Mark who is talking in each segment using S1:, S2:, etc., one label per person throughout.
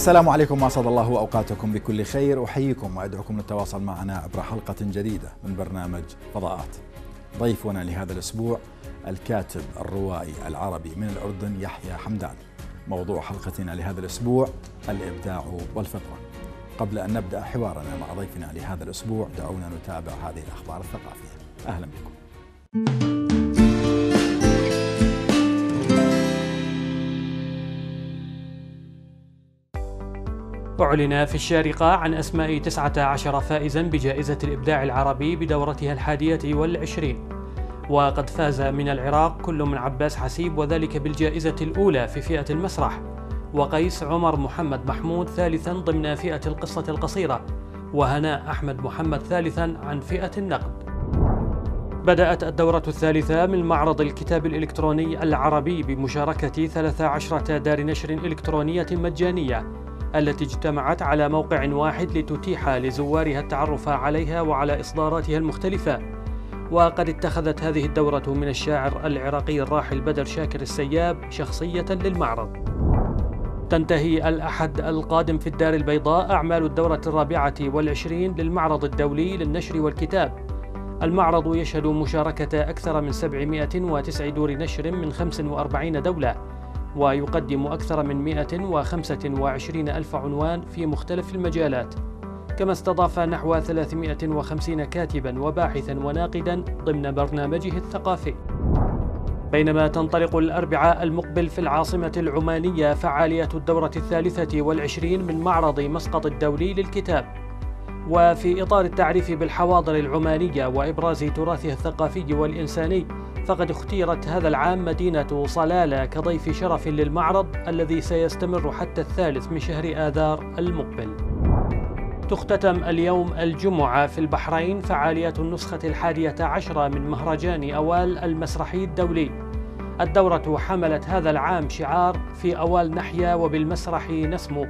S1: السلام عليكم واسعد الله اوقاتكم بكل خير احييكم وادعوكم للتواصل معنا عبر حلقه جديده من برنامج فضاءات. ضيفنا لهذا الاسبوع الكاتب الروائي العربي من الاردن يحيى حمدان. موضوع حلقتنا لهذا الاسبوع الابداع والفطره. قبل ان نبدا حوارنا مع ضيفنا لهذا الاسبوع دعونا نتابع هذه الاخبار الثقافيه.
S2: اهلا بكم. أعلن في الشارقة عن أسماء 19 فائزا بجائزة الإبداع العربي بدورتها الحادية والعشرين وقد فاز من العراق كل من عباس حسيب وذلك بالجائزة الأولى في فئة المسرح وقيس عمر محمد محمود ثالثا ضمن فئة القصة القصيرة وهناء أحمد محمد ثالثا عن فئة النقد بدأت الدورة الثالثة من معرض الكتاب الإلكتروني العربي بمشاركة 13 دار نشر إلكترونية مجانية التي اجتمعت على موقع واحد لتتيح لزوارها التعرف عليها وعلى إصداراتها المختلفة وقد اتخذت هذه الدورة من الشاعر العراقي الراحل بدر شاكر السياب شخصية للمعرض تنتهي الأحد القادم في الدار البيضاء أعمال الدورة الرابعة والعشرين للمعرض الدولي للنشر والكتاب المعرض يشهد مشاركة أكثر من 709 دور نشر من 45 دولة ويقدم أكثر من 125 ألف عنوان في مختلف المجالات كما استضاف نحو 350 كاتبا وباحثا وناقدا ضمن برنامجه الثقافي بينما تنطلق الأربعاء المقبل في العاصمة العمانية فعالية الدورة الثالثة والعشرين من معرض مسقط الدولي للكتاب وفي إطار التعريف بالحواضر العمانية وإبراز تراثها الثقافي والإنساني فقد اختيرت هذا العام مدينة صلالة كضيف شرف للمعرض الذي سيستمر حتى الثالث من شهر آذار المقبل تختتم اليوم الجمعة في البحرين فعاليات النسخة الحادية عشرة من مهرجان أوال المسرحي الدولي الدورة حملت هذا العام شعار في أوال نحيا وبالمسرح نسمو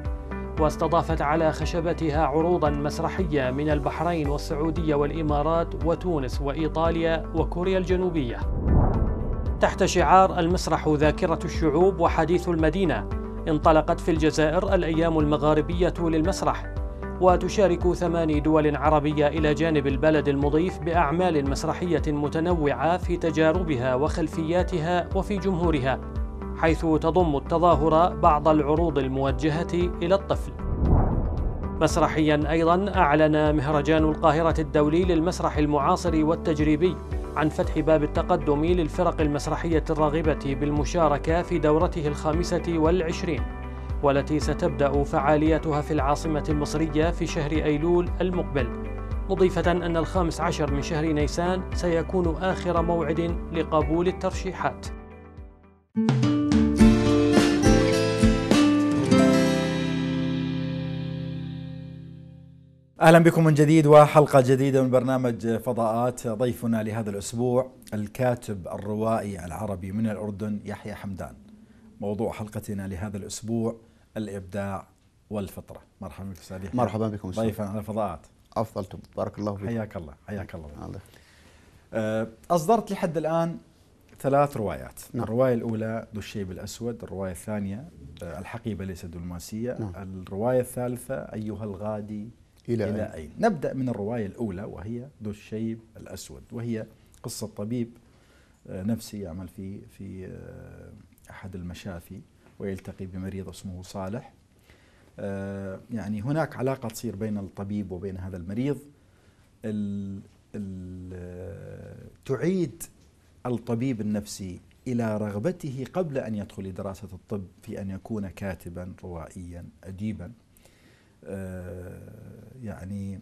S2: واستضافت على خشبتها عروضا مسرحية من البحرين والسعودية والإمارات وتونس وإيطاليا وكوريا الجنوبية تحت شعار المسرح ذاكرة الشعوب وحديث المدينة انطلقت في الجزائر الأيام المغاربية للمسرح وتشارك ثماني دول عربية إلى جانب البلد المضيف بأعمال مسرحية متنوعة في تجاربها وخلفياتها وفي جمهورها حيث تضم التظاهرة بعض العروض الموجهة إلى الطفل. مسرحيا أيضا أعلن مهرجان القاهرة الدولي للمسرح المعاصر والتجريبي عن فتح باب التقدم للفرق المسرحية الراغبة بالمشاركة في دورته الخامسة والعشرين والتي ستبدأ فعاليتها في العاصمة المصرية في شهر أيلول المقبل مضيفة أن الخامس عشر من شهر نيسان سيكون آخر موعد لقبول الترشيحات
S1: اهلا بكم من جديد وحلقه جديده من برنامج فضاءات ضيفنا لهذا الاسبوع الكاتب الروائي العربي من الاردن يحيى حمدان. موضوع حلقتنا لهذا الاسبوع الابداع والفطره. مرحبا بك استاذ يحيى. مرحبا بكم ضيفا على فضاءات.
S3: افضلتم بارك الله فيك. حياك
S1: الله حياك الله. الله. أه، اصدرت لحد الان ثلاث روايات نعم. الرواية الأولى ذو الشيب الأسود الرواية الثانية أه، الحقيبة ليست دبلوماسيه نعم. الرواية الثالثة أيها الغادي إلى, إلى أين؟, أين؟ نبدأ من الرواية الأولى وهي ذو الشيب الأسود وهي قصة طبيب آه، نفسي يعمل في في آه، أحد المشافي ويلتقي بمريض اسمه صالح آه، يعني هناك علاقة تصير بين الطبيب وبين هذا المريض تعيد الطبيب النفسي إلى رغبته قبل أن يدخل دراسة الطب في أن يكون كاتبا روائيا أديبا آه، يعني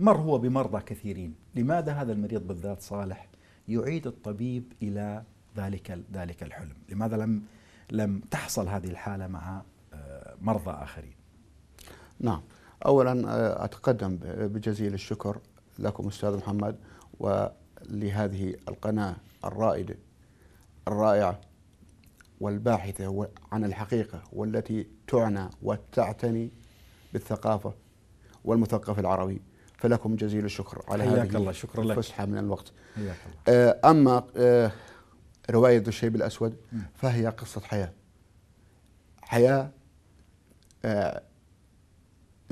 S1: مر هو بمرضى كثيرين لماذا هذا المريض بالذات صالح يعيد الطبيب إلى ذلك ذلك الحلم لماذا لم لم تحصل هذه الحالة مع آه، مرضى آخرين
S3: نعم أولا آه، أتقدم بجزيل الشكر لكم أستاذ محمد ولهذه القناة الرائدة الرائعة والباحثة عن الحقيقة والتي تعنى وتعتني بالثقافة والمثقف العربي فلكم جزيل الشكر على هذه الله شكرا لك فسحة من الوقت الله. آه، أما آه، رواية الشيب الأسود فهي قصة حياة حياة آه،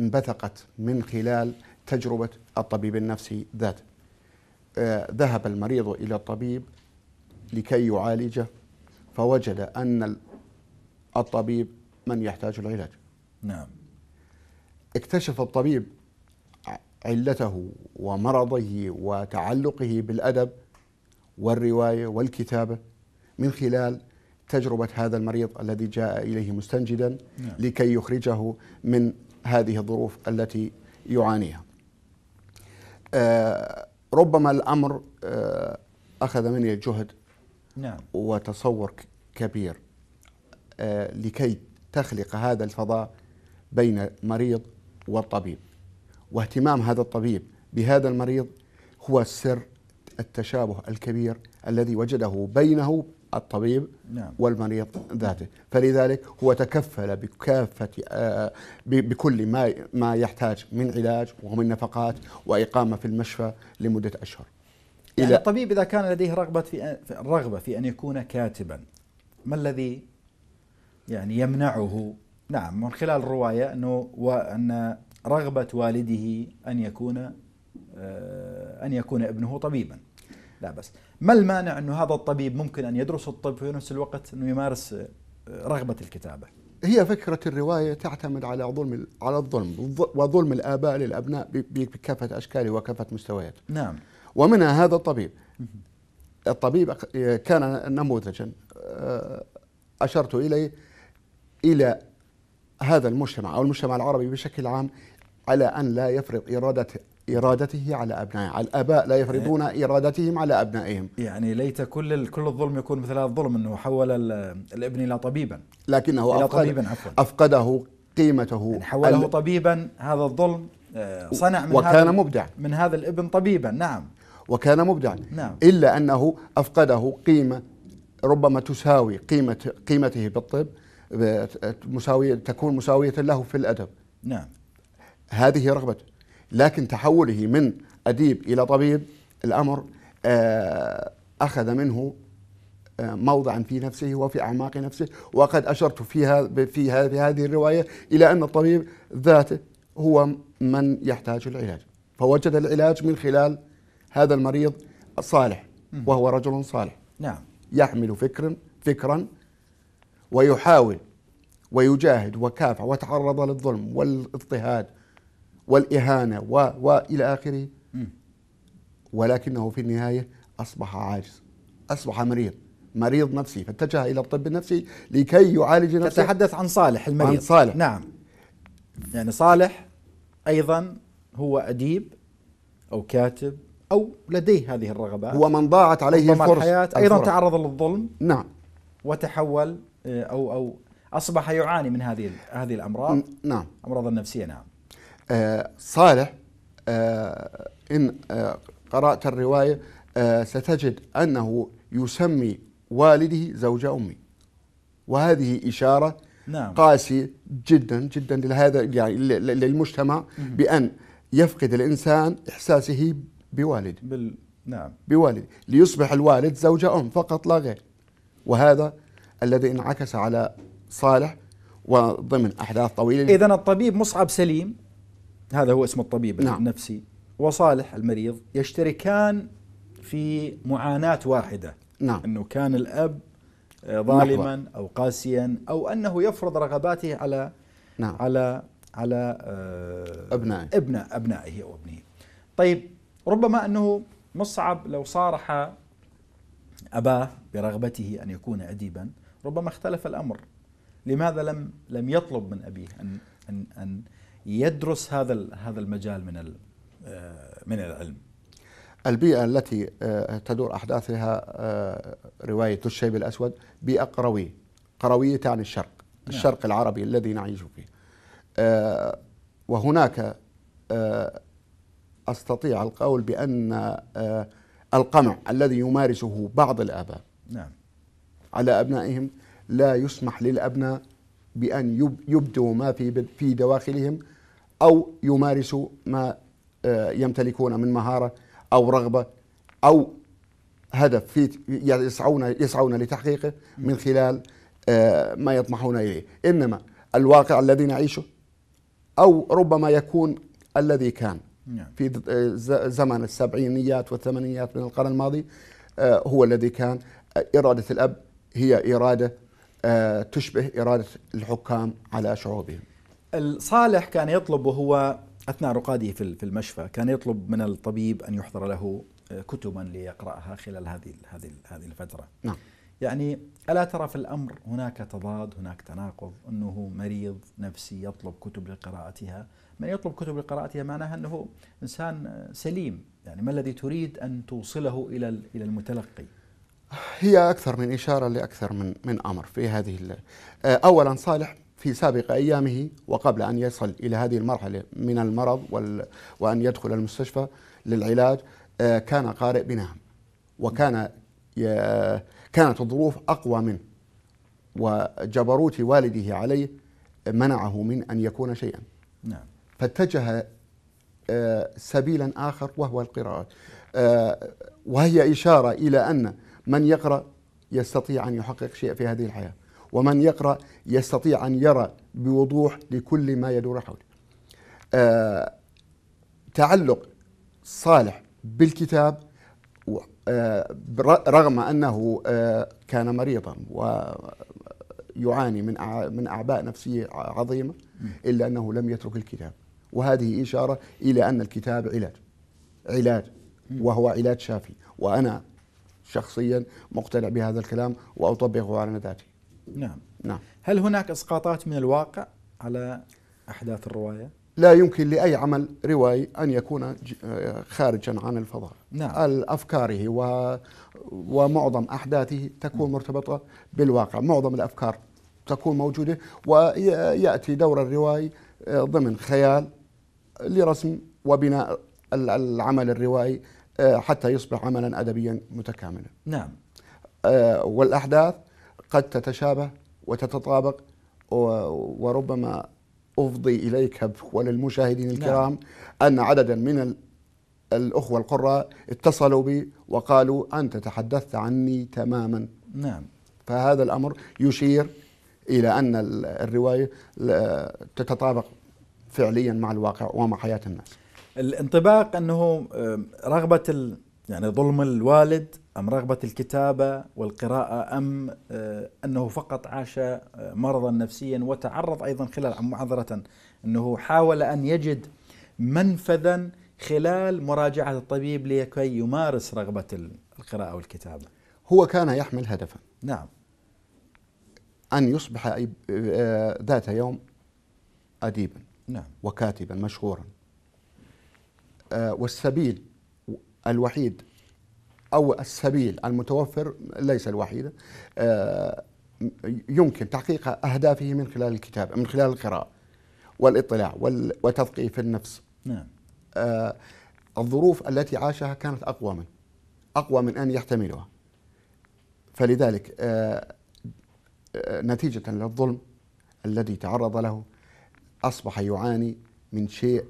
S3: انبثقت من خلال تجربة الطبيب النفسي ذاته ذهب المريض إلى الطبيب لكي يعالجه فوجد أن الطبيب من يحتاج العلاج نعم اكتشف الطبيب علته ومرضه وتعلقه بالادب والروايه والكتابه من خلال تجربه هذا المريض الذي جاء اليه مستنجدا نعم. لكي يخرجه من هذه الظروف التي يعانيها. آه ربما الامر آه اخذ مني جهد نعم. وتصور كبير آه لكي تخلق هذا الفضاء بين مريض والطبيب واهتمام هذا الطبيب بهذا المريض هو سر التشابه الكبير الذي وجده بينه الطبيب نعم. والمريض ذاته فلذلك هو تكفل بكافة آه بكل ما ما يحتاج من علاج ومن نفقات وإقامة في المشفى لمدة أشهر يعني إلى الطبيب إذا كان لديه رغبة في رغبة في أن يكون كاتبا ما الذي
S1: يعني يمنعه نعم من خلال الرواية أنه وأن رغبة والده أن يكون آه، أن يكون ابنه طبيبا لا بس ما المانع أنه هذا الطبيب ممكن أن يدرس الطب في نفس الوقت أنه يمارس آه،
S3: رغبة الكتابة هي فكرة الرواية تعتمد على ظلم على الظلم وظلم الآباء للأبناء بكافة أشكاله وكافة مستوياته نعم ومنها هذا الطبيب الطبيب كان نموذجا آه، أشرت إليه إلى هذا المجتمع أو المجتمع العربي بشكل عام على أن لا يفرض إرادته إرادته على أبنائه على الآباء لا يفرضون إيه. إرادتهم على أبنائهم يعني
S1: ليت كل كل الظلم يكون مثل هذا الظلم أنه حول الابن إلى طبيبا
S3: لكنه إلى أفقد طبيبا عفوا أفقده قيمته يعني حوله
S1: طبيبا هذا الظلم آه، صنع من وكان هذا مبدع من هذا الابن طبيبا نعم
S3: وكان مبدعا نعم. إلا أنه أفقده قيمة ربما تساوي قيمة قيمته بالطب مساوية تكون مساوية له في الأدب نعم هذه رغبته لكن تحوله من أديب إلى طبيب الأمر آه، أخذ منه آه، موضعا في نفسه وفي أعماق نفسه وقد أشرت فيها في هذه الرواية إلى أن الطبيب ذاته هو من يحتاج العلاج فوجد العلاج من خلال هذا المريض الصالح وهو رجل صالح نعم يحمل فكر فكرا ويحاول ويجاهد وكافح وتعرض للظلم والاضطهاد والإهانة و... وإلى آخره ولكنه في النهاية أصبح عاجز أصبح مريض مريض نفسي فاتجه إلى الطب النفسي لكي يعالج نفسه تتحدث عن صالح المريض عن صالح نعم يعني صالح
S1: أيضا هو أديب أو كاتب أو لديه هذه الرغبات هو من ضاعت عليه الفرص الحياة أيضا الفرص. تعرض للظلم نعم وتحول آه، او او اصبح يعاني من هذه هذه الامراض نعم امراض النفسيه نعم
S3: آه صالح آه ان آه قرات الروايه آه ستجد انه يسمي والده زوج امي وهذه اشاره نعم. قاسي جدا جدا لهذا يعني للمجتمع بان يفقد الانسان احساسه بوالده بال... نعم بوالده ليصبح الوالد زوج ام فقط لا غير وهذا الذي انعكس على صالح وضمن احداث طويله اذا الطبيب مصعب سليم
S1: هذا هو اسم الطبيب نعم. النفسي وصالح المريض يشتركان في معاناه واحده نعم انه كان الاب آه، ظالما نحو. او قاسيا او انه يفرض رغباته على نعم. على على آه، ابنائه ابناء ابنائه او ابنه طيب ربما انه مصعب لو صارح اباه برغبته ان يكون اديبا ربما اختلف الامر لماذا لم لم يطلب من ابيه ان ان ان يدرس هذا هذا المجال من آه،
S3: من العلم البيئة التي آه، تدور أحداثها آه، رواية الشيب الأسود بيئة قروية قروية تعني الشرق نعم. الشرق العربي الذي نعيش فيه وهناك أستطيع القول بأن القمع الذي يمارسه بعض الآباء نعم على أبنائهم لا يسمح للأبناء بأن يبدوا ما في في دواخلهم أو يمارسوا ما آه، يمتلكون من مهارة أو رغبة أو هدف في يسعون يسعون لتحقيقه من خلال آه، ما يطمحون إليه إنما الواقع الذي نعيشه أو ربما يكون الذي كان نعم. في آه، زمن السبعينيات والثمانينيات من القرن الماضي هو الذي كان إرادة الأب هي إرادة آه، تشبه إرادة الحكام على شعوبهم الصالح
S1: كان يطلب وهو أثناء رقاده في المشفى كان يطلب من الطبيب أن يحضر له آه، كتبا ليقرأها خلال هذه هذه هذه الفترة نعم يعني ألا ترى في الأمر هناك تضاد هناك تناقض أنه مريض نفسي يطلب كتب لقراءتها من يطلب كتب لقراءتها معناها أنه إنسان آه، سليم يعني ما الذي تريد أن توصله إلى إلى المتلقي
S3: هي أكثر من إشارة لأكثر من من أمر في هذه آه، أولا صالح في سابق أيامه وقبل أن يصل إلى هذه المرحلة من المرض وأن يدخل المستشفى للعلاج آه، كان قارئ بنهم وكان كانت الظروف أقوى منه وجبروت والده عليه منعه من أن يكون شيئا نعم. فاتجه آه، سبيلا آخر وهو القراءة وهي إشارة إلى أن من يقرأ يستطيع أن يحقق شيء في هذه الحياة ومن يقرأ يستطيع أن يرى بوضوح لكل ما يدور حوله آه تعلق صالح بالكتاب آه، رغم أنه آه، كان مريضا ويعاني من من أعباء نفسية عظيمة إلا أنه لم يترك الكتاب وهذه إشارة إلى أن الكتاب علاج علاج وهو علاج شافي وأنا شخصيا مقتنع بهذا الكلام وأطبقه على نتاتي نعم نعم
S1: هل هناك إسقاطات من الواقع على أحداث الرواية؟
S3: لا يمكن لأي عمل روائي أن يكون خارجا عن الفضاء نعم. أفكاره و... ومعظم أحداثه تكون نعم. مرتبطة بالواقع معظم الأفكار تكون موجودة ويأتي دور الروائي آه، ضمن خيال لرسم وبناء العمل الروائي آه، حتى يصبح عملا ادبيا متكاملا. نعم. آه، والاحداث قد تتشابه وتتطابق وربما افضي اليك وللمشاهدين نعم. الكرام نعم. ان عددا من الاخوه القراء اتصلوا بي وقالوا انت تحدثت عني تماما. نعم. فهذا الامر يشير الى ان الروايه تتطابق فعليا مع الواقع ومع حياه الناس.
S1: الانطباق انه رغبه ال... يعني ظلم الوالد ام رغبه الكتابه والقراءه ام آه، انه فقط عاش آه، مرضا نفسيا وتعرض ايضا خلال معذره انه حاول ان يجد منفذا خلال مراجعه الطبيب لكي يمارس رغبه القراءه والكتابه.
S3: هو كان يحمل هدفا. نعم. ان يصبح آه، ذات يوم اديبا. نعم. وكاتبا مشهورا. آه، والسبيل الوحيد أو السبيل المتوفر ليس الوحيد آه، يمكن تحقيق أهدافه من خلال الكتاب من خلال القراءة والاطلاع وتثقيف النفس نعم. آه، الظروف التي عاشها كانت أقوى من أقوى من أن يحتملها فلذلك نتيجة للظلم الذي تعرض له أصبح يعاني من شيء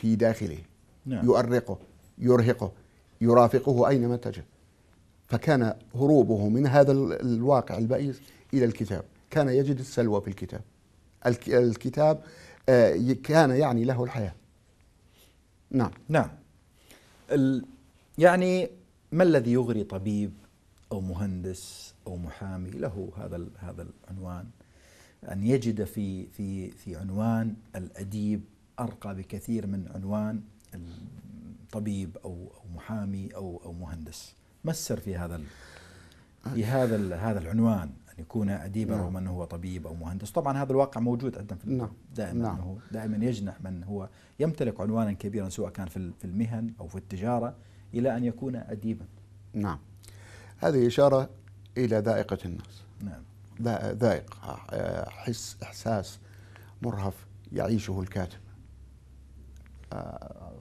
S3: في داخله نعم. يؤرقه يرهقه يرافقه أينما اتجه فكان هروبه من هذا الواقع البئيس إلى الكتاب كان يجد السلوى في الكتاب الكتاب آه، كان يعني له الحياة نعم نعم يعني
S1: ما الذي يغري طبيب أو مهندس أو محامي له هذا هذا العنوان أن يجد في في في عنوان الأديب ارقى بكثير من عنوان طبيب او او محامي او او مهندس ما السر في هذا في هذا هذا العنوان ان يكون اديبا نعم. رغم انه هو طبيب او مهندس طبعا هذا الواقع موجود عندنا في نعم. دائما نعم. أنه دائما يجنح من هو يمتلك عنوانا كبيرا سواء كان في في المهن او في التجاره الى ان يكون اديبا
S3: نعم هذه اشاره الى ذائقه الناس نعم ذائق آه، حس احساس مرهف يعيشه الكاتب آه،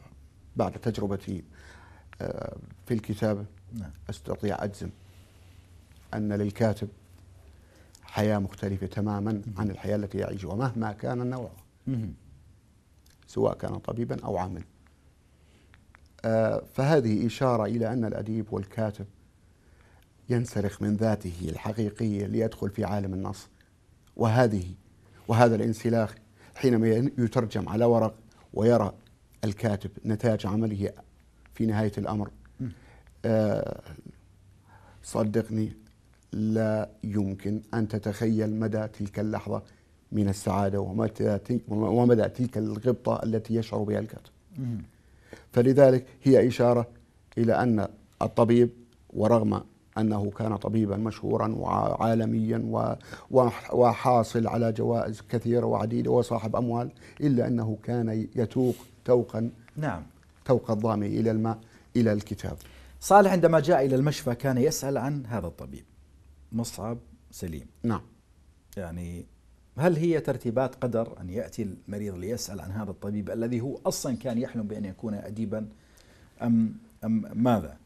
S3: بعد تجربتي آه، في الكتابة نعم. أستطيع أجزم أن للكاتب حياة مختلفة تماما عن الحياة التي يعيشها مهما كان النوع سواء كان طبيبا أو عاملا آه، فهذه إشارة إلى أن الأديب والكاتب ينسلخ من ذاته الحقيقية ليدخل في عالم النص وهذه وهذا الانسلاخ حينما يترجم على ورق ويرى الكاتب نتاج عمله في نهاية الأمر آه، صدقني لا يمكن أن تتخيل مدى تلك اللحظة من السعادة ومدى تلك الغبطة التي يشعر بها الكاتب فلذلك هي إشارة إلى أن الطبيب ورغم أنه كان طبيبا مشهورا وعالميا وحاصل على جوائز كثيرة وعديدة وصاحب أموال إلا أنه كان يتوق توقا نعم توق الظامي إلى الماء إلى الكتاب صالح عندما
S1: جاء إلى المشفى كان يسأل عن هذا الطبيب مصعب سليم نعم يعني هل هي ترتيبات قدر أن يأتي المريض ليسأل عن هذا الطبيب الذي هو أصلا كان يحلم بأن يكون أديبا أم, أم ماذا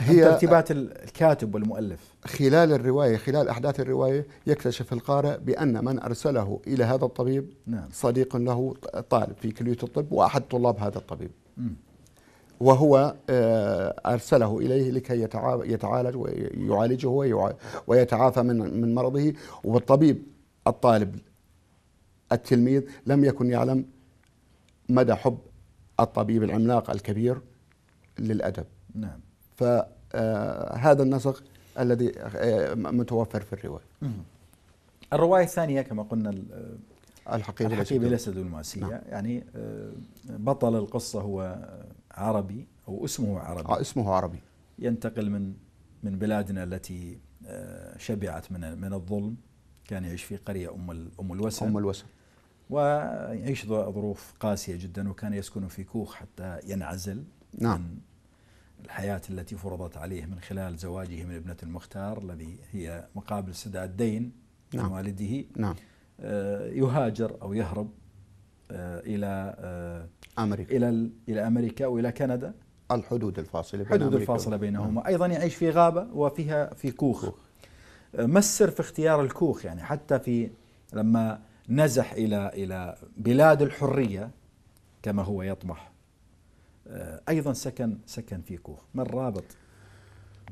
S1: هي ترتيبات
S3: الكاتب والمؤلف خلال الرواية خلال أحداث الرواية يكتشف القارئ بأن من أرسله إلى هذا الطبيب نعم. صديق له طالب في كلية الطب وأحد طلاب هذا الطبيب م. وهو آه، أرسله إليه لكي يتعالج ويعالجه ويتعافى من من مرضه والطبيب الطالب التلميذ لم يكن يعلم مدى حب الطبيب العملاق الكبير للأدب نعم فهذا النسق الذي آه، متوفر في الروايه.
S1: الروايه الثانيه كما قلنا
S3: الحقيبه آه، الحقيبه الاسد الماسيه نعم.
S1: يعني آه، بطل القصه هو عربي او اسمه عربي اسمه عربي ينتقل من من بلادنا التي شبعت من من الظلم كان يعيش في قريه ام ام الوسن ام الوسن ويعيش ظروف قاسيه جدا وكان يسكن في كوخ حتى ينعزل نعم الحياة التي فرضت عليه من خلال زواجه من ابنة المختار الذي هي مقابل سداد دين نعم. من والده نعم. آه، يهاجر أو يهرب آه، إلى آه، أمريكا إلى إلى أمريكا وإلى كندا الحدود الفاصلة بين الحدود الفاصلة بينهما نعم. أيضا يعيش في غابة وفيها في كوخ, كوخ. ما السر في اختيار الكوخ يعني حتى في لما نزح إلى إلى بلاد الحرية كما هو يطمح آه، ايضا سكن سكن في كوخ ما الرابط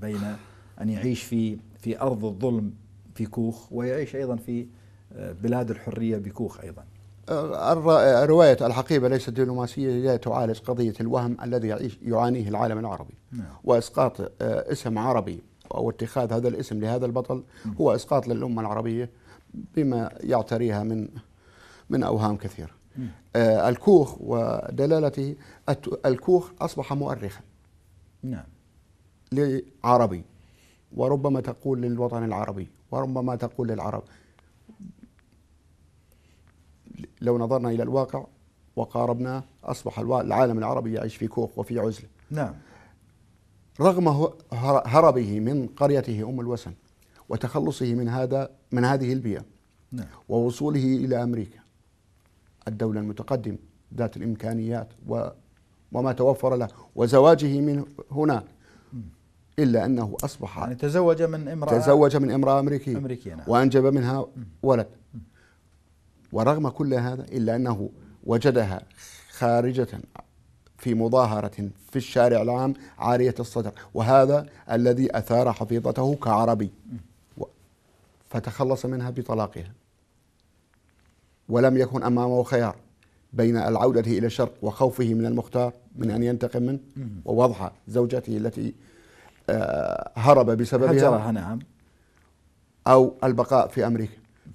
S1: بين ان يعيش في في ارض الظلم في كوخ ويعيش ايضا في آه، بلاد الحريه بكوخ ايضا
S3: آه، رواية الحقيبة ليست دبلوماسية لا تعالج قضية الوهم الذي يعيش يعانيه العالم العربي نعم. وإسقاط اسم عربي أو اتخاذ هذا الاسم لهذا البطل هو إسقاط للأمة العربية بما يعتريها من من أوهام كثيرة آه، الكوخ ودلالته الكوخ أصبح مؤرخا نعم لعربي وربما تقول للوطن العربي وربما تقول للعرب لو نظرنا إلى الواقع وقاربناه أصبح العالم العربي يعيش في كوخ وفي عزلة نعم رغم هربه من قريته أم الوسن وتخلصه من هذا من هذه البيئة نعم. ووصوله إلى أمريكا الدولة المتقدمة ذات الإمكانيات و وما توفر له وزواجه من هنا إلا أنه أصبح يعني تزوج
S1: من امرأة تزوج من امرأة أمريكية أمريكية نعم.
S3: وأنجب منها ولد ورغم كل هذا إلا أنه وجدها خارجة في مظاهرة في الشارع العام عارية الصدر وهذا الذي أثار حفيظته كعربي فتخلص منها بطلاقها ولم يكن امامه خيار بين العودة إلى الشرق وخوفه من المختار من أن ينتقم منه ووضع زوجته التي آه، هرب بسببها هجرها نعم أو البقاء في أمريكا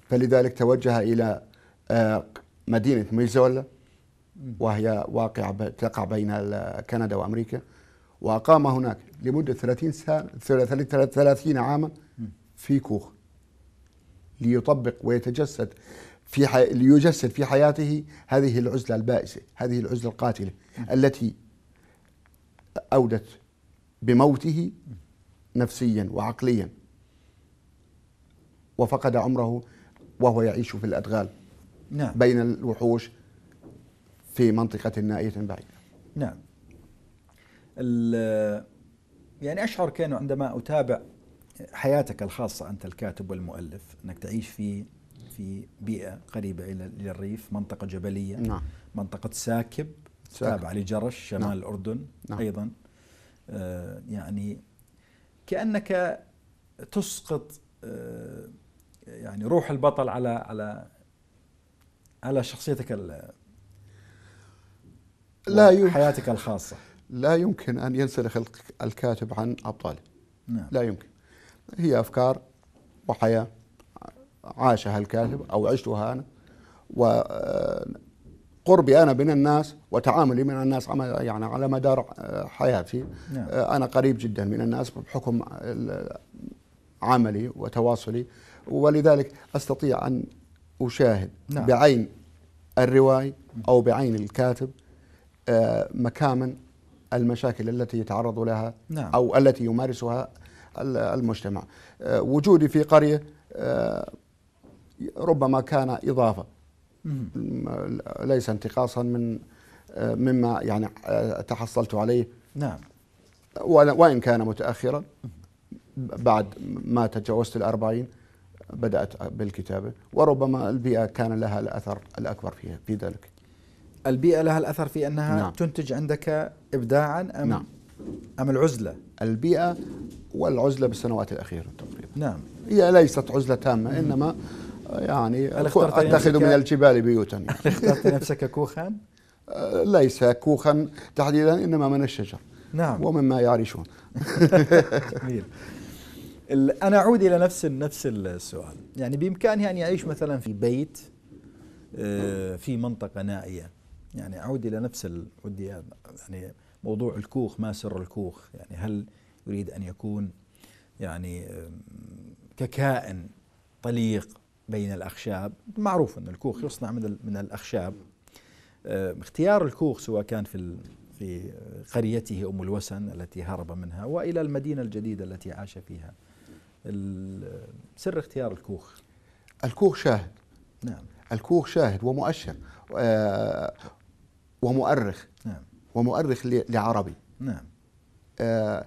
S3: فلذلك توجه إلى آه، مدينة ميزولا وهي واقعة تقع بين كندا وأمريكا وأقام هناك لمدة 30 سنة 30 عاما في كوخ ليطبق ويتجسد في حي... ليجسد في حياته هذه العزلة البائسة هذه العزلة القاتلة التي أودت بموته نفسيا وعقليا وفقد عمره وهو يعيش في الأدغال نعم. بين الوحوش في منطقة نائية بعيدة
S1: نعم يعني أشعر كأنه عندما أتابع حياتك الخاصة أنت الكاتب والمؤلف أنك تعيش في في بيئة قريبة إلى الريف منطقة جبلية نعم. منطقة ساكب تابعة لجرش نعم. شمال نعم. الأردن نعم. أيضا آه يعني كأنك تسقط آه يعني روح البطل على على على شخصيتك
S3: لا يمكن حياتك الخاصة لا يمكن أن ينسلخ الكاتب عن أبطاله نعم. لا يمكن هي أفكار وحياة عاشها الكاتب أو عشتها أنا وقربي آه، أنا من الناس وتعاملي من الناس يعني على مدار آه، حياتي نعم. آه، أنا قريب جدا من الناس بحكم عملي وتواصلي ولذلك أستطيع أن أشاهد نعم. بعين الرواي أو بعين الكاتب مكامن المشاكل التي يتعرض لها نعم. أو التي يمارسها المجتمع وجودي في قرية ربما كان إضافة ليس انتقاصا من مما يعني آه، تحصلت عليه نعم وإن كان متأخرا بعد ما تجاوزت الأربعين بدأت بالكتابة وربما البيئة كان لها الأثر الأكبر فيها في ذلك البيئة لها الأثر في أنها نعم. تنتج عندك إبداعا أم نعم. أم العزلة البيئة والعزلة بالسنوات الأخيرة تقريبا نعم هي ليست عزلة تامة إنما يعني أتخذ من الجبال بيوتا يعني. اخترت نفسك كوخا؟ أه، ليس كوخا تحديدا إنما من الشجر نعم ومما يعرشون جميل انا اعود الى نفس نفس السؤال
S1: يعني بامكاني ان يعيش مثلا في بيت أه، في منطقه نائيه يعني اعود الى نفس ودي يعني موضوع الكوخ ما سر الكوخ يعني هل يريد ان يكون يعني ككائن طليق بين الأخشاب معروف أن الكوخ يصنع من من الأخشاب آه، اختيار الكوخ سواء كان في في قريته أم الوسن التي هرب منها وإلى المدينة الجديدة التي عاش فيها سر اختيار الكوخ
S3: الكوخ شاهد نعم الكوخ شاهد ومؤشر آه، ومؤرخ نعم ومؤرخ لعربي نعم آه،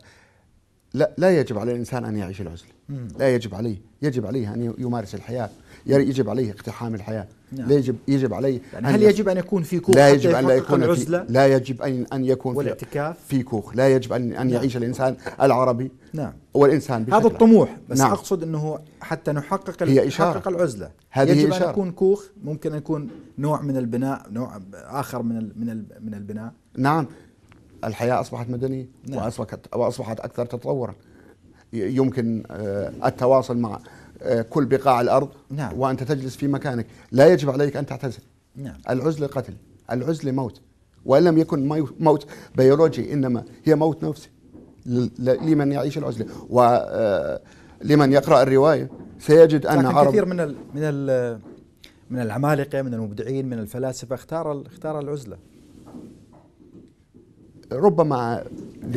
S3: لا لا يجب على الانسان ان يعيش العزله لا يجب عليه يجب عليه ان يمارس الحياه يجب عليه اقتحام الحياه نعم. لا يجب يجب عليه يعني هل يجب ان يكون في كوخ لا يجب ان لا يكون العزلة في لا يجب ان ان يكون والاعتكاف في كوخ لا يجب ان ان نعم. يعيش الانسان العربي نعم والانسان بشكل هذا الطموح بس نعم.
S1: اقصد انه حتى نحقق هي إشارة. نحقق العزله هذه يجب إشارة. ان يكون كوخ ممكن ان يكون نوع من البناء نوع اخر من من من البناء
S3: نعم الحياه اصبحت مدنيه نعم. واصبحت واصبحت اكثر تطورا يمكن آه، التواصل مع آه، كل بقاع الارض نعم. وانت تجلس في مكانك لا يجب عليك ان تعتزل نعم. العزله قتل العزله موت وان لم يكن موت بيولوجي انما هي موت نفسي لمن يعيش العزله آه، ولمن يقرا الروايه سيجد ان عرب كثير
S1: من من من العمالقه من المبدعين من الفلاسفه اختار اختار العزله ربما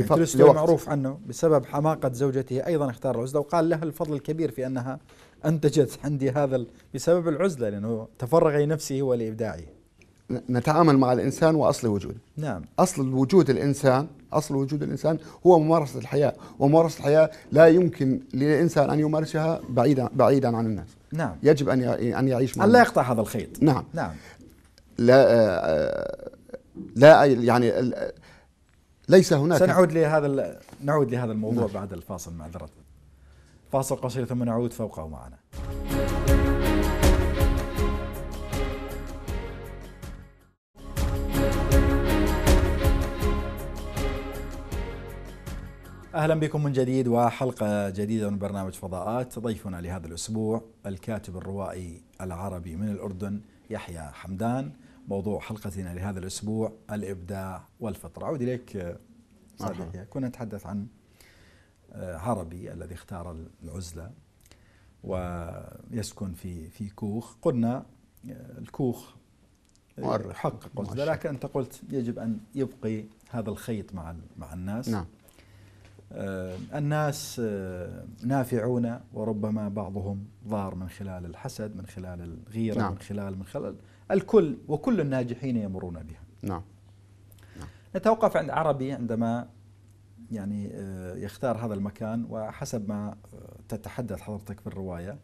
S1: تولستوي معروف عنه بسبب حماقة زوجته أيضا اختار العزلة وقال لها الفضل الكبير في أنها أنتجت عندي هذا بسبب العزلة لأنه تفرغ لنفسه ولإبداعه
S3: نتعامل مع الإنسان وأصل وجوده نعم أصل وجود الإنسان أصل وجود الإنسان هو ممارسة الحياة وممارسة الحياة لا يمكن للإنسان أن يمارسها بعيدا بعيدا عن الناس نعم يجب أن أن يعيش أن لا يقطع هذا الخيط نعم نعم لا آه، آه، لا يعني ليس هناك سنعود
S1: لهذا نعود لهذا الموضوع نعم. بعد الفاصل معذرة فاصل قصير ثم نعود فوقه معنا اهلا بكم من جديد وحلقه جديده من برنامج فضاءات ضيفنا لهذا الاسبوع الكاتب الروائي العربي من الاردن يحيى حمدان موضوع حلقتنا لهذا الأسبوع الإبداع والفطرة أعود إليك صديقي آه، كنا نتحدث عن عربي آه، الذي اختار العزلة ويسكن في في كوخ قلنا آه، الكوخ مؤرخ حق قلت لكن أنت قلت يجب أن يبقي هذا الخيط مع مع الناس نعم الناس نافعون وربما بعضهم ضار من خلال الحسد من خلال الغيرة نعم. من خلال من خلال الكل وكل الناجحين يمرون بها نعم نتوقف عند عربي عندما يعني آه، يختار هذا المكان وحسب ما آه، تتحدث حضرتك في الرواية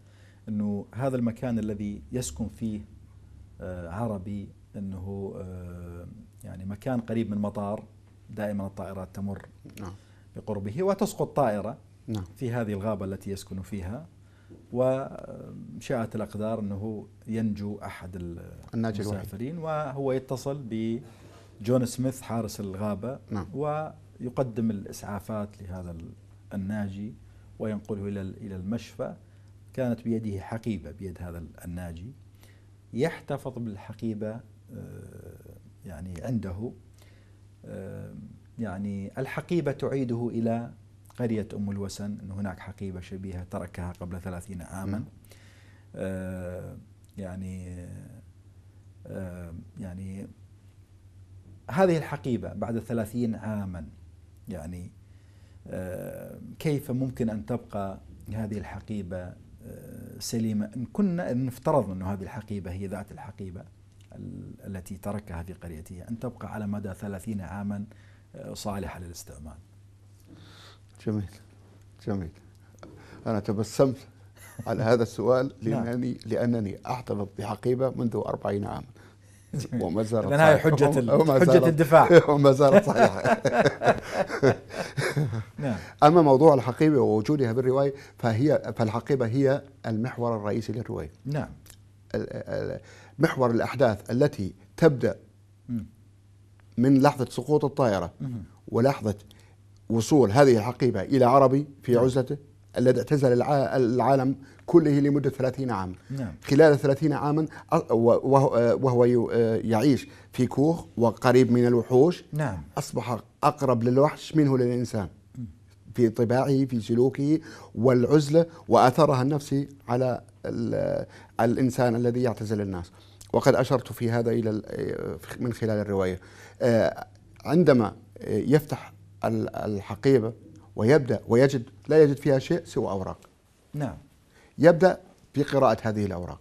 S1: أنه هذا المكان الذي يسكن فيه آه، عربي أنه يعني مكان قريب من مطار دائما الطائرات تمر نعم. بقربه وتسقط طائرة نعم. في هذه الغابة التي يسكن فيها وشاءت الأقدار أنه ينجو أحد الناجي المسافرين وهو يتصل بجون سميث حارس الغابة نعم. ويقدم الإسعافات لهذا الناجي وينقله إلى إلى المشفى كانت بيده حقيبة بيد هذا الناجي يحتفظ بالحقيبة آه، يعني عنده آه، يعني الحقيبة تعيده إلى قرية أم الوسن أن هناك حقيبة شبيهة تركها قبل ثلاثين عاما نعم. آه يعني آه يعني هذه الحقيبة بعد ثلاثين عاما يعني آه كيف ممكن أن تبقى هذه الحقيبة آه، سليمة إن كنا إن نفترض أن هذه الحقيبة هي ذات الحقيبة التي تركها في قريته أن تبقى على مدى ثلاثين عاما آه، صالحة للاستعمال
S3: جميل جميل أنا تبسمت على هذا السؤال نعم. لأنني لأنني احتفظ بحقيبة منذ أربعين عام وما زالت لأن هاي حجة حجة الدفاع وما زالت صحيحة نعم. أما موضوع الحقيبة ووجودها بالرواية فهي فالحقيبة هي المحور الرئيسي للرواية نعم محور الأحداث التي تبدأ من لحظة سقوط الطائرة ولحظة وصول هذه الحقيبة إلى عربي في نعم. عزلته الذي اعتزل العالم كله لمدة 30 عام نعم. خلال 30 عاما وهو يعيش في كوخ وقريب من الوحوش نعم. أصبح أقرب للوحش منه للإنسان في طباعه في سلوكه والعزلة وأثرها النفسي على الإنسان الذي يعتزل الناس وقد أشرت في هذا إلى من خلال الرواية آه، عندما يفتح الحقيبة ويبدأ ويجد لا يجد فيها شيء سوى أوراق نعم يبدأ بقراءة هذه الأوراق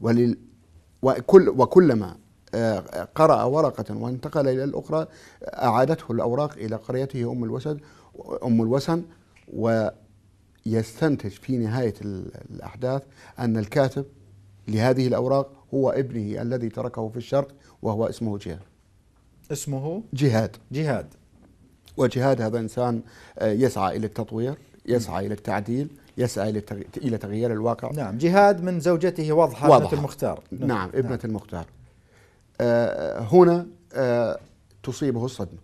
S3: ولل وكل وكلما آه، قرأ ورقة وانتقل إلى الأخرى أعادته الأوراق إلى قريته أم الوسد أم الوسن ويستنتج في نهاية الأحداث أن الكاتب لهذه الأوراق هو ابنه الذي تركه في الشرق وهو اسمه جهاد اسمه جهاد جهاد وجهاد هذا انسان آه، يسعى الى التطوير يسعى الى التعديل يسعى الى تغيير الواقع نعم جهاد من زوجته واضحه, ابنه المختار نعم, نعم, نعم. ابنه نعم. المختار آه هنا آه تصيبه الصدمه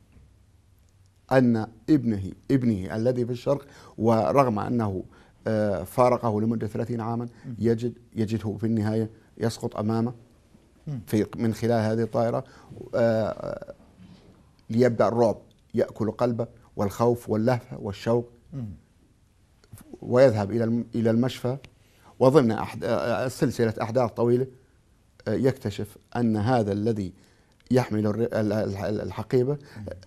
S3: ان ابنه ابنه الذي في الشرق ورغم انه آه، فارقه لمده 30 عاما يجد يجده في النهايه يسقط امامه في من خلال هذه الطائرة آه، آه، ليبدأ الرعب يأكل قلبه والخوف واللهفة والشوق ويذهب إلى إلى المشفى وضمن آه، سلسلة أحداث طويلة يكتشف أن هذا الذي يحمل الحقيبة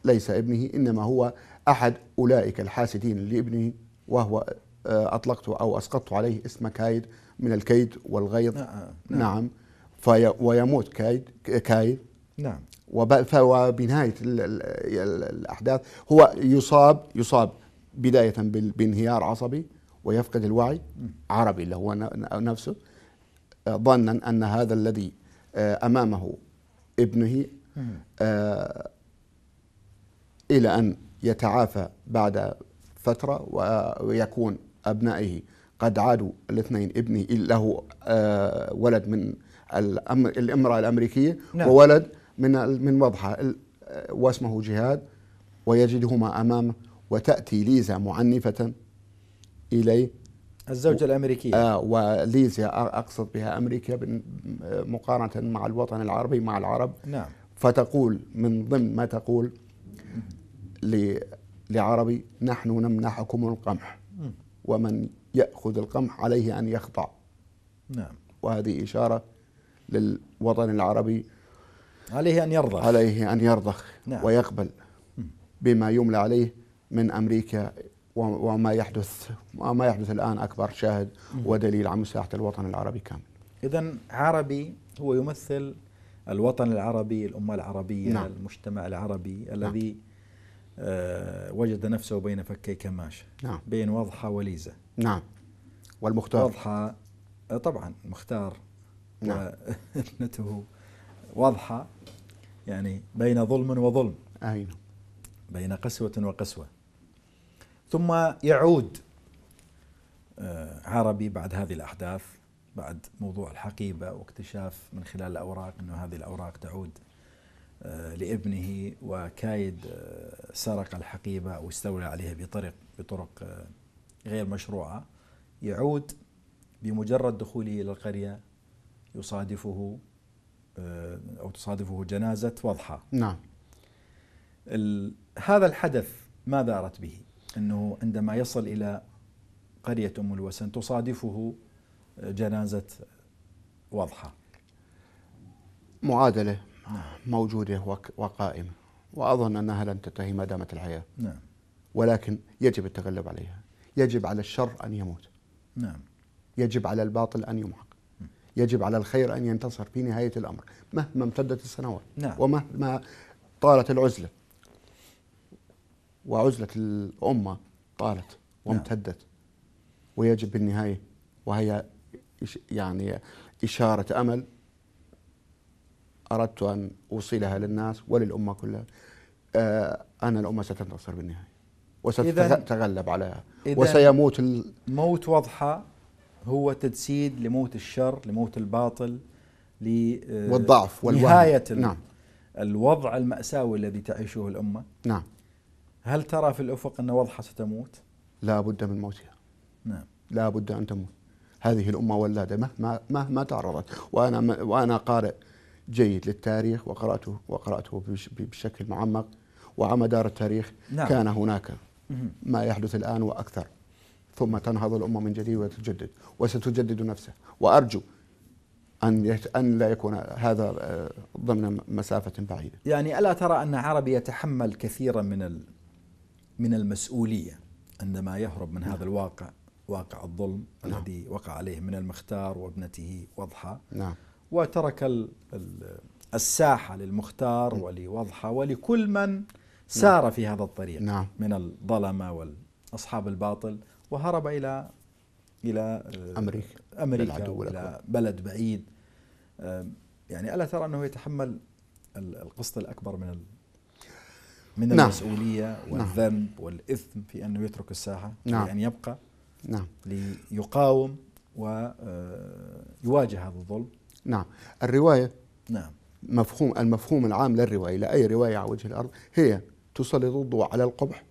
S3: ليس ابنه إنما هو أحد أولئك الحاسدين لابنه وهو أطلقته أو أسقطت عليه اسم كايد من الكيد والغيظ نعم, نعم. نعم في ويموت كايد كايد نعم وبنهايه الاحداث هو يصاب يصاب بدايه بانهيار عصبي ويفقد الوعي عربي اللي هو نفسه آه، ظنا ان هذا الذي آه، امامه ابنه آه، الى ان يتعافى بعد فتره ويكون ابنائه قد عادوا الاثنين ابني له ولد من الامراه الامريكيه نعم. وولد من من وضحه آه، واسمه جهاد ويجدهما امامه وتاتي ليزا معنفه اليه الزوجة الأمريكية آه وليزيا أقصد بها أمريكا آه، مقارنة مع الوطن العربي مع العرب نعم فتقول من ضمن ما تقول لعربي نحن نمنحكم القمح ومن يأخذ القمح عليه أن يخضع نعم وهذه إشارة للوطن العربي عليه أن يرضخ عليه أن يرضخ نعم. ويقبل بما يملى عليه من أمريكا وما يحدث وما يحدث الآن أكبر شاهد ودليل على مساحة الوطن العربي كامل
S1: إذا عربي هو يمثل الوطن العربي الأمة العربية نعم. المجتمع العربي نعم. الذي آه، وجد نفسه بين فكي كماشة نعم. بين وضحة وليزة نعم والمختار وضحة آه، طبعا مختار نعم. واضحة يعني بين ظلم وظلم أين بين قسوة وقسوة ثم يعود آه، عربي بعد هذه الأحداث بعد موضوع الحقيبة واكتشاف من خلال الأوراق أن هذه الأوراق تعود آه، لابنه وكايد آه، سرق الحقيبة أو استولى عليها بطرق بطرق غير مشروعة يعود بمجرد دخوله إلى القرية يصادفه آه، أو تصادفه جنازة وضحى نعم هذا الحدث ماذا دارت به أنه عندما يصل إلى قرية أم الوسن تصادفه آه، جنازة
S3: وضحى معادلة نعم. موجودة وقائمة وأظن أنها لن تنتهي ما دامت الحياة نعم ولكن يجب التغلب عليها يجب على الشر أن يموت نعم يجب على الباطل أن يمحق يجب على الخير أن ينتصر في نهاية الأمر مهما امتدت السنوات نعم. ومهما طالت العزلة وعزلة الأمة طالت وامتدت نعم. ويجب بالنهاية وهي يعني إشارة أمل أردت أن أوصلها للناس وللأمة كلها آه، أن الأمة ستنتصر بالنهاية وستتغلب عليها وسيموت
S1: موت واضحة هو تجسيد لموت الشر لموت الباطل آه، والضعف والوهم نهاية نعم. الوضع المأساوي الذي تعيشه الأمة نعم هل ترى في الأفق أن وضحة ستموت؟
S3: لا بد من موتها نعم لا بد أن تموت هذه الأمة ولادة مهما مهما تعرضت وأنا وأنا قارئ جيد للتاريخ وقرأته وقرأته بشكل معمق وعلى مدار التاريخ نعم. كان هناك ما يحدث الآن وأكثر ثم تنهض الأمة من جديد وتجدد وستجدد نفسها وأرجو أن أن لا يكون هذا آه، ضمن مسافة بعيدة.
S1: يعني ألا ترى أن عربي يتحمل كثيرا من من المسؤولية عندما يهرب من نعم. هذا الواقع واقع الظلم نعم. الذي وقع عليه من المختار وابنته وضحى نعم. وترك ال الساحة للمختار نعم. ولوضحى ولكل من سار نعم. في هذا الطريق نعم. من الظلمة وأصحاب الباطل وهرب إلى إلى أمريكا آه، أمريكا إلى بلد بعيد يعني ألا ترى أنه يتحمل القسط الأكبر من من نعم. المسؤولية نعم. والذنب نعم. والإثم في أنه يترك الساحة نعم. في أن يبقى نعم. ليقاوم ويواجه آه، هذا الظلم
S3: نعم الرواية نعم مفهوم المفهوم العام للرواية لأي رواية على وجه الأرض هي تسلط الضوء على القبح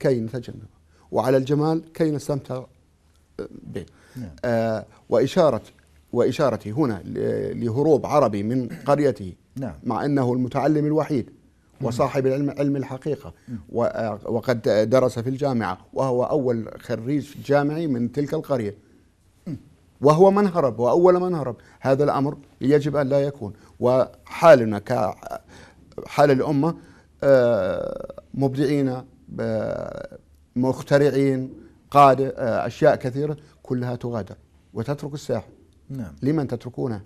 S3: كي نتجنب وعلى الجمال كي نستمتع به نعم. آه وإشارة وإشارتي هنا لهروب عربي من قريته نعم. مع أنه المتعلم الوحيد نعم. وصاحب العلم علم الحقيقة نعم. آه، وقد درس في الجامعة وهو أول خريج جامعي من تلك القرية وهو من هرب وأول من هرب هذا الأمر يجب أن لا يكون وحالنا كحال الأمة آه، مبدعين آه، مخترعين قادة آه، أشياء كثيرة كلها تغادر وتترك الساحة نعم. لمن تتركونها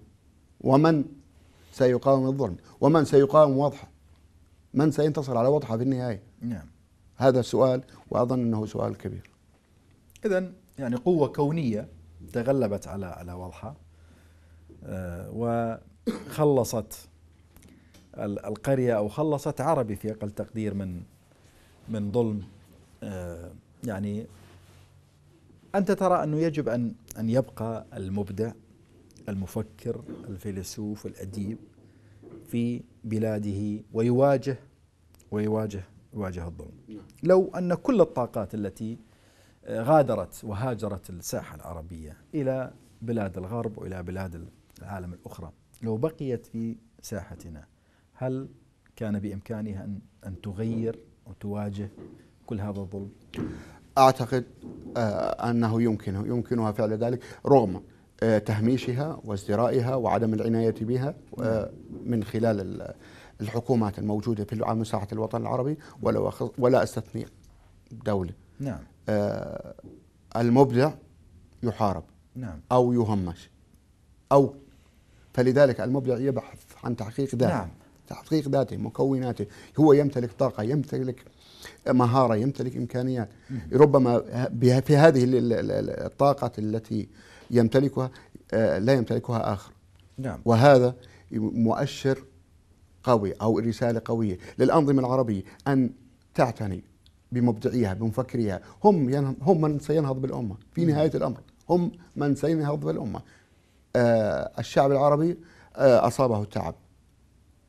S3: ومن سيقاوم الظلم ومن سيقاوم وضحة من سينتصر على وضحة في النهاية نعم. هذا السؤال وأظن أنه سؤال كبير
S1: إذا يعني قوة كونية تغلبت على على وضحة آه، وخلصت القرية أو خلصت عربي في أقل تقدير من من ظلم آه، يعني أنت ترى أنه يجب أن أن يبقى المبدع المفكر الفيلسوف الأديب في بلاده ويواجه ويواجه يواجه الظلم لو أن كل الطاقات التي آه، غادرت وهاجرت الساحة العربية إلى بلاد الغرب وإلى بلاد العالم الأخرى لو بقيت في ساحتنا هل كان بإمكانها أن تغير وتواجه كل هذا الظلم؟
S3: اعتقد آه، انه يمكن يمكنها فعل ذلك رغم آه، تهميشها وازدرائها وعدم العنايه بها آه، نعم. من خلال الحكومات الموجوده في على مساحه الوطن العربي ولا ولا استثني دوله. نعم. المبدع يحارب نعم او يهمش او فلذلك المبدع يبحث عن تحقيق ذاته نعم تحقيق ذاته مكوناته هو يمتلك طاقه يمتلك مهارة يمتلك إمكانيات ربما في هذه الطاقة التي يمتلكها آه، لا يمتلكها آخر نعم. وهذا مؤشر قوي أو رسالة قوية للأنظمة العربية أن تعتني بمبدعيها بمفكريها هم هم من سينهض بالأمة في نهاية الأمر هم من سينهض بالأمة آه، الشعب العربي آه، أصابه التعب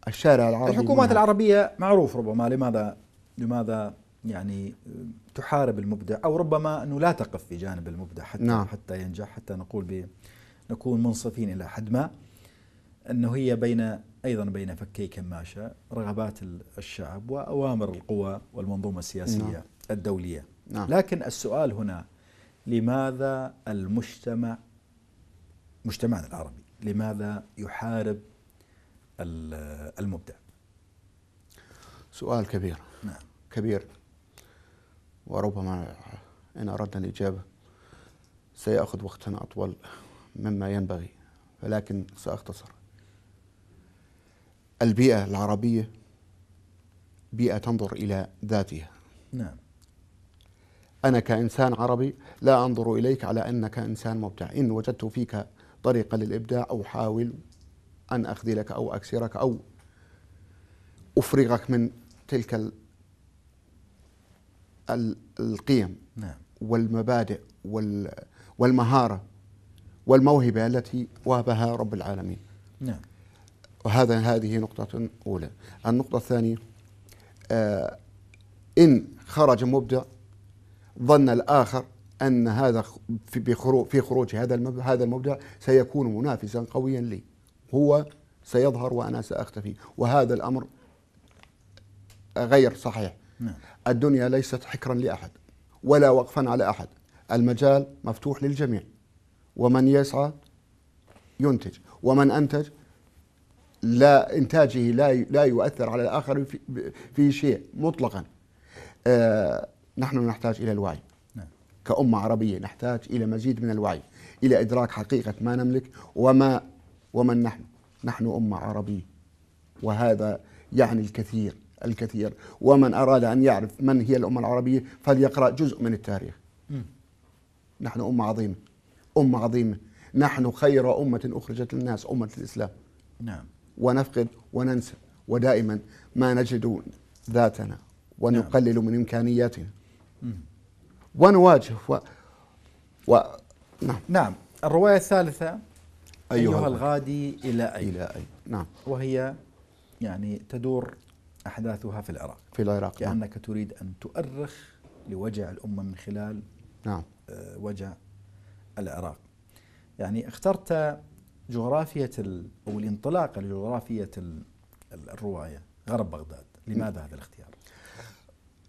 S3: الشارع العربي الحكومات العربية معروف
S1: ربما لماذا
S3: لماذا يعني آه، تحارب
S1: المبدع او ربما انه لا تقف في جانب المبدع حتى نعم. حتى ينجح حتى نقول ب نكون منصفين الى حد ما انه هي بين ايضا بين فكي كماشه رغبات الشعب واوامر القوى والمنظومه السياسيه نعم. الدوليه نعم. لكن السؤال هنا لماذا المجتمع مجتمعنا العربي لماذا يحارب المبدع
S3: سؤال كبير كبير وربما إن أردنا الإجابة سيأخذ وقتا أطول مما ينبغي ولكن سأختصر البيئة العربية بيئة تنظر إلى ذاتها نعم أنا كإنسان عربي لا أنظر إليك على أنك إنسان مبدع إن وجدت فيك طريقة للإبداع أو حاول أن أخذلك أو أكسرك أو أفرغك من تلك القيم نعم. والمبادئ والمهارة والموهبة التي وهبها رب العالمين نعم. وهذا هذه نقطة أولى النقطة الثانية آه إن خرج مبدع ظن الآخر أن هذا في بخروج في خروج هذا هذا المبدع سيكون منافسا قويا لي هو سيظهر وأنا سأختفي وهذا الأمر غير صحيح نعم. الدنيا ليست حكرا لاحد ولا وقفا على احد المجال مفتوح للجميع ومن يسعى ينتج ومن انتج لا انتاجه لا لا يؤثر على الاخر في, في شيء مطلقا آه نحن نحتاج الى الوعي نعم. كأمة عربية نحتاج إلى مزيد من الوعي إلى إدراك حقيقة ما نملك وما ومن نحن نحن أمة عربية وهذا يعني الكثير الكثير ومن أراد أن يعرف من هي الأمة العربية فليقرأ جزء من التاريخ م. نحن أمة عظيمة أمة عظيمة نحن خير أمة أخرجت للناس أمة الإسلام نعم ونفقد وننسى ودائما ما نجد ذاتنا ونقلل نعم. من إمكانياتنا م. ونواجه و... و... نعم نعم الرواية الثالثة أيها,
S1: أيها الغادي إلى أين إلى أين نعم وهي يعني تدور أحداثها في العراق في العراق نعم. كأنك نعم. تريد أن تؤرخ لوجع الأمة من خلال نعم. آه، وجع العراق يعني اخترت جغرافية أو الانطلاقة لجغرافية الرواية غرب بغداد لماذا هذا الاختيار؟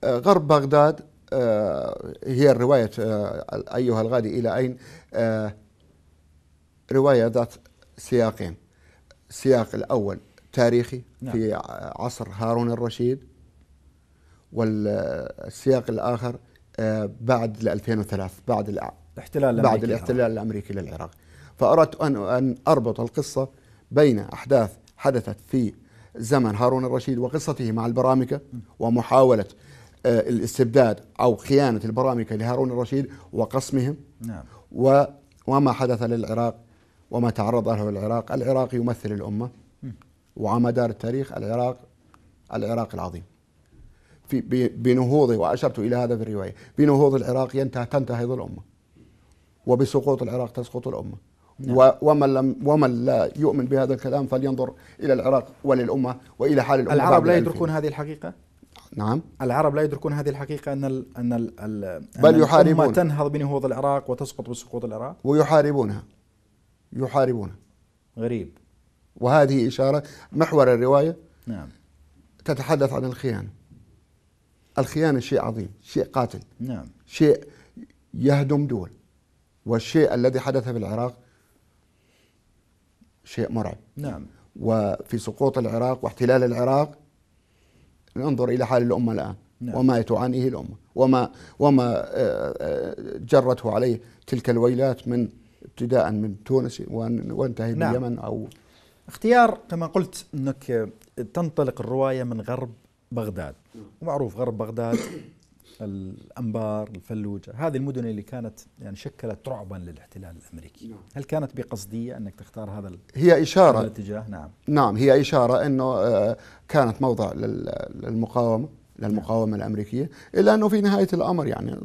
S3: آه، غرب بغداد آه، هي الرواية أيها الغالي إلى أين رواية ذات سياقين السياق الأول تاريخي نعم. في عصر هارون الرشيد والسياق الآخر آه، بعد 2003 بعد الاحتلال الأمريكي بعد الاحتلال الأمريكي للعراق فأردت أن أن أربط القصة بين أحداث حدثت في زمن هارون الرشيد وقصته مع البرامكة ومحاولة آه، الاستبداد أو خيانة البرامكة لهارون الرشيد وقسمهم نعم. و وما حدث للعراق وما تعرض له العراق العراق يمثل الأمة وعلى مدار التاريخ العراق العراق العظيم في بنهوضه واشرت الى هذا في الروايه بنهوض العراق ينتهي تنتهض الامه وبسقوط العراق تسقط الامه نعم. ومن لم ومن لا يؤمن بهذا الكلام فلينظر الى العراق وللامه والى حال الامه العرب لا يدركون هذه الحقيقه نعم العرب لا يدركون هذه الحقيقه ان الـ ان الـ ال
S1: بل يحاربون تنهض بنهوض العراق وتسقط بسقوط العراق
S3: ويحاربونها يحاربونها غريب وهذه إشارة محور الرواية نعم تتحدث عن الخيانة الخيانة شيء عظيم شيء قاتل نعم شيء يهدم دول والشيء الذي حدث في العراق شيء مرعب نعم وفي سقوط العراق واحتلال العراق ننظر إلى حال الأمة الآن نعم. وما تعانيه الأمة وما وما آه، آه، جرته عليه تلك الويلات من ابتداء من تونس وانتهي نعم. باليمن أو اختيار كما قلت انك تنطلق الروايه
S1: من غرب بغداد ومعروف غرب بغداد الانبار الفلوجه هذه المدن اللي كانت يعني شكلت رعبا للاحتلال الامريكي نعم. هل كانت بقصديه انك تختار هذا هي اشاره الاتجاه نعم
S3: نعم هي اشاره انه آه، كانت موضع للمقاومه للمقاومه نعم. الامريكيه الا انه في نهايه الامر يعني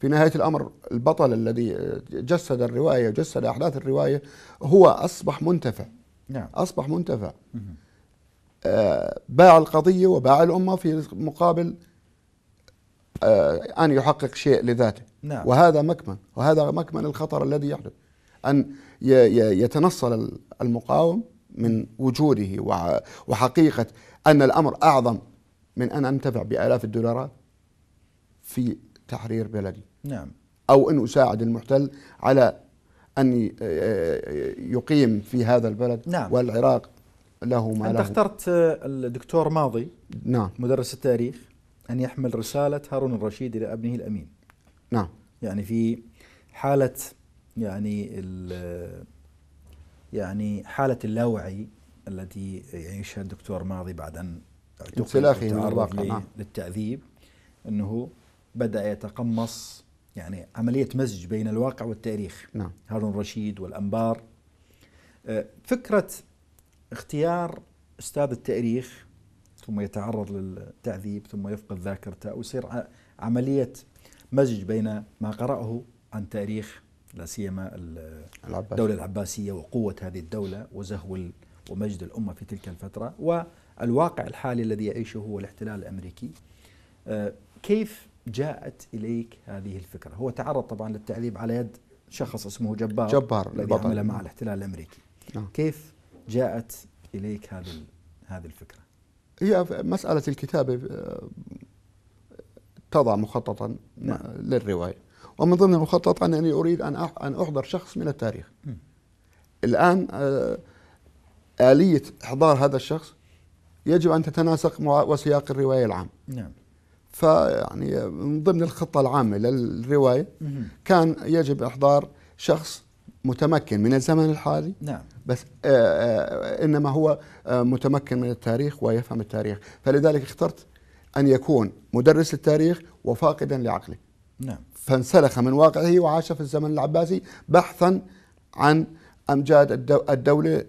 S3: في نهايه الامر البطل الذي جسد الروايه وجسد احداث الروايه هو اصبح منتفع نعم. أصبح منتفع آه باع القضية وباع الأمة في مقابل آه أن يحقق شيء لذاته نعم. وهذا مكمن وهذا مكمن الخطر الذي يحدث أن يتنصل المقاوم من وجوده وحقيقة أن الأمر أعظم من أن أنتفع بآلاف الدولارات في تحرير بلدي نعم أو أن أساعد المحتل على أن آه، آه، آه، يقيم في هذا البلد نعم. والعراق له ما أنت له. اخترت
S1: الدكتور ماضي نعم مدرس التاريخ أن يحمل رسالة هارون الرشيد إلى ابنه الأمين نعم يعني في حالة يعني يعني حالة اللاوعي التي يعيشها الدكتور ماضي بعد أن انسلاخه من الواقع نعم. للتعذيب أنه بدأ يتقمص يعني عملية مزج بين الواقع والتاريخ نعم. هارون رشيد والأنبار أه، فكرة اختيار أستاذ التاريخ ثم يتعرض للتعذيب ثم يفقد ذاكرته ويصير عملية مزج بين ما قرأه عن تاريخ لا سيما الدولة العباسية وقوة هذه الدولة وزهو ومجد الأمة في تلك الفترة والواقع الحالي الذي يعيشه هو الاحتلال الأمريكي أه، كيف جاءت اليك هذه الفكره؟ هو تعرض طبعا للتعذيب على يد شخص اسمه جبار جبار الذي البطل. عمل مع الاحتلال الامريكي آه. كيف جاءت اليك هذه هذه الفكره؟
S3: هي مساله الكتابه آه، تضع مخططا نعم. للروايه ومن ضمن المخطط انني اريد ان ان احضر شخص من التاريخ م. الان آه، اليه احضار هذا الشخص يجب ان تتناسق مع وسياق الروايه العام نعم فيعني من ضمن الخطة العامة للرواية كان يجب إحضار شخص متمكن من الزمن الحالي نعم بس آه، آه، آه، إنما هو متمكن من التاريخ ويفهم التاريخ فلذلك اخترت أن يكون مدرس التاريخ وفاقدا لعقله نعم فانسلخ من واقعه وعاش في الزمن العباسي بحثا عن أمجاد الدولة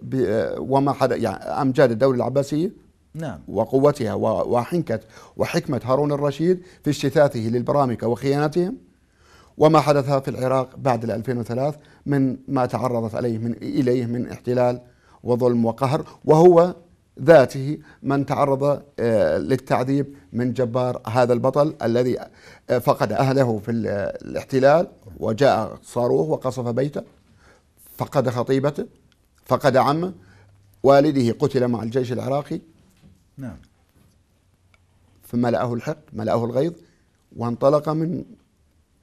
S3: وما حدث يعني أمجاد الدولة العباسية نعم. وقوتها وحنكة وحكمة هارون الرشيد في اجتثاثه للبرامكة وخيانتهم وما حدث في العراق بعد 2003 من ما تعرضت عليه من إليه من احتلال وظلم وقهر وهو ذاته من تعرض آه، للتعذيب من جبار هذا البطل الذي آه، فقد أهله في الاحتلال وجاء صاروخ وقصف بيته فقد خطيبته فقد عمه والده قتل مع الجيش العراقي نعم فملأه الحقد ملأه الغيظ وانطلق من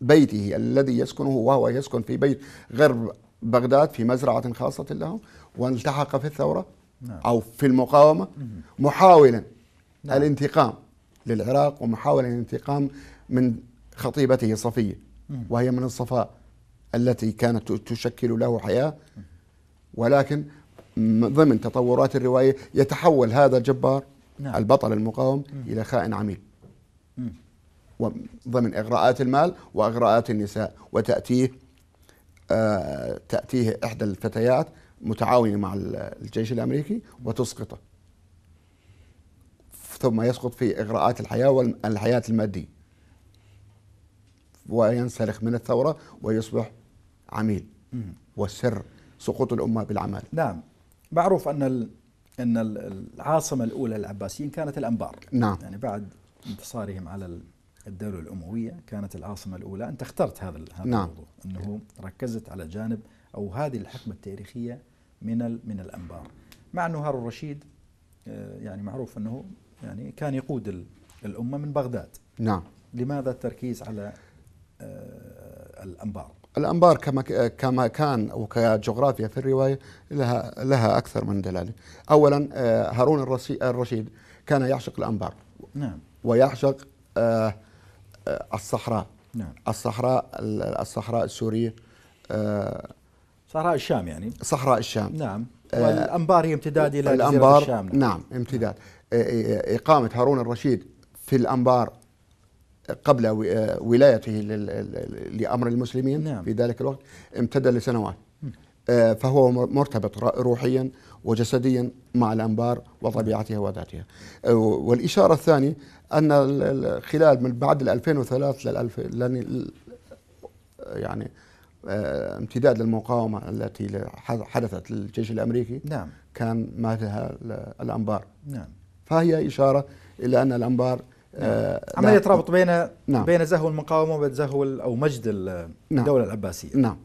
S3: بيته الذي يسكنه وهو يسكن في بيت غرب بغداد في مزرعة خاصة له والتحق في الثورة نعم. أو في المقاومة محاولا نعم. الانتقام للعراق ومحاولا الانتقام من خطيبته صفية وهي من الصفاء التي كانت تشكل له حياة ولكن ضمن تطورات الرواية يتحول هذا الجبار نعم. البطل المقاوم مم. إلى خائن عميل ضمن إغراءات المال وإغراءات النساء وتأتيه آه تأتيه إحدى الفتيات متعاونة مع الجيش الأمريكي وتسقطه ثم يسقط في إغراءات الحياة والحياة المادية وينسلخ من الثورة ويصبح عميل والسر سقوط الأمة بالعمل
S1: نعم معروف أن أن العاصمة الأولى للعباسيين كانت الأنبار نعم يعني بعد انتصارهم على الدولة الأموية كانت العاصمة الأولى أنت اخترت هذا هذا نعم. الموضوع أنه ركزت على جانب أو هذه الحقبة التاريخية من من الأنبار مع أنه هارون الرشيد آه، يعني معروف أنه يعني كان يقود الأمة من بغداد نعم لماذا التركيز على آه، الأنبار
S3: الأنبار كما كما كان وكجغرافيا في الرواية لها لها أكثر من دلالة. أولا آه، هارون الرشيد كان يعشق الأنبار. نعم. ويعشق آه، آه، الصحراء. نعم. الصحراء الصحراء السورية. صحراء الشام يعني. صحراء الشام. نعم. والأنبار هي امتداد إلى الأنبار الشام. نعم, نعم امتداد. إقامة هارون الرشيد في الأنبار قبل ولايته لأمر المسلمين نعم. في ذلك الوقت امتد لسنوات آه، فهو مرتبط روحيا وجسديا مع الأنبار وطبيعتها وذاتها آه، والإشارة الثانية أن خلال من بعد 2003 للألف يعني آه، امتداد للمقاومة التي حدثت للجيش الأمريكي نعم. كان ماتها الأنبار نعم. فهي إشارة إلى أن الأنبار آه، عملية ربط بين نعم. بين زهو المقاومة وبين زهو أو
S1: مجد نعم. الدولة العباسية نعم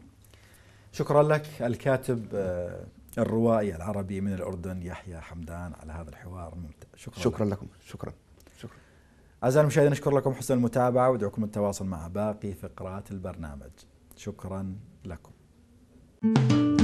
S1: شكرا لك الكاتب آه، الروائي العربي من الأردن يحيى حمدان على هذا الحوار الممتع شكرا, شكرا لك. لكم شكرا شكرا أعزائي المشاهدين نشكر لكم حسن المتابعة ودعوكم التواصل مع باقي فقرات البرنامج شكرا لكم thank you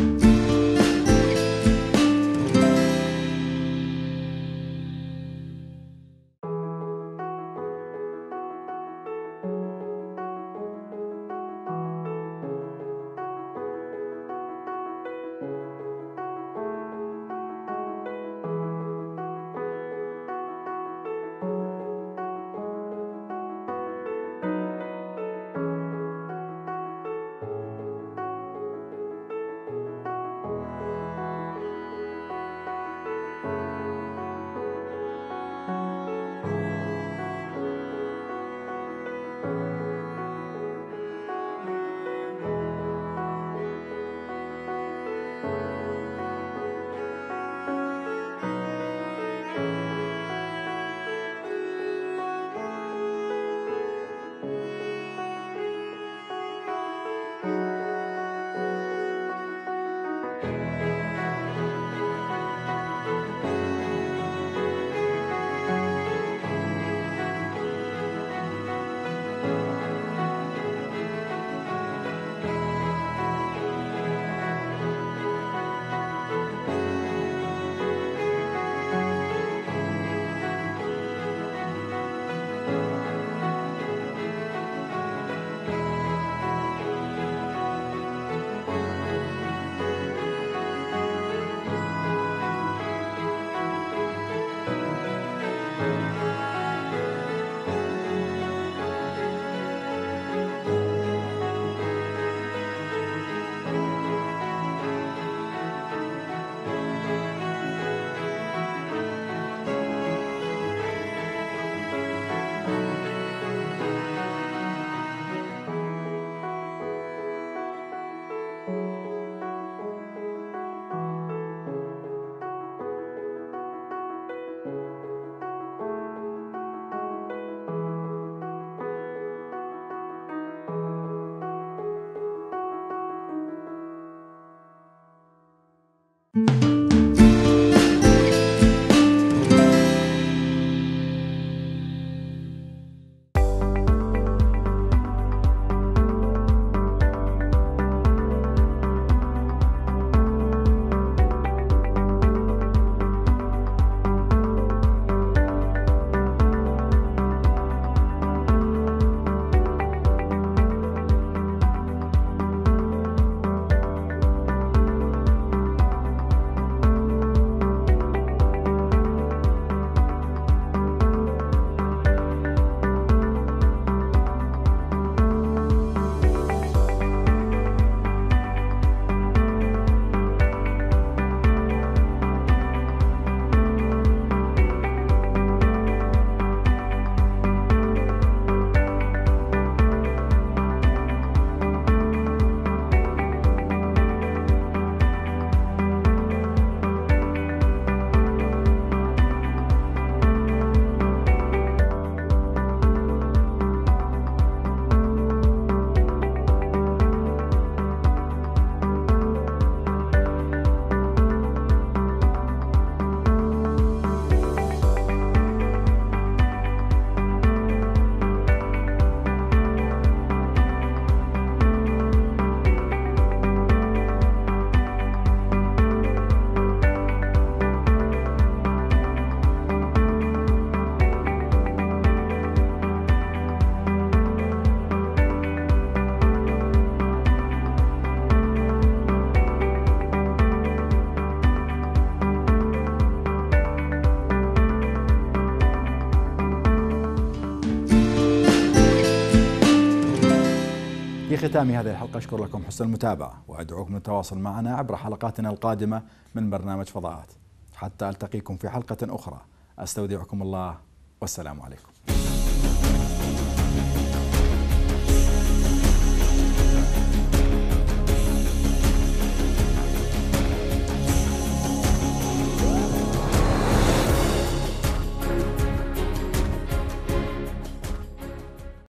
S1: ختام هذه الحلقة أشكر لكم حسن المتابعة وأدعوكم للتواصل معنا عبر حلقاتنا القادمة من برنامج فضاءات حتى ألتقيكم في حلقة أخرى أستودعكم الله والسلام عليكم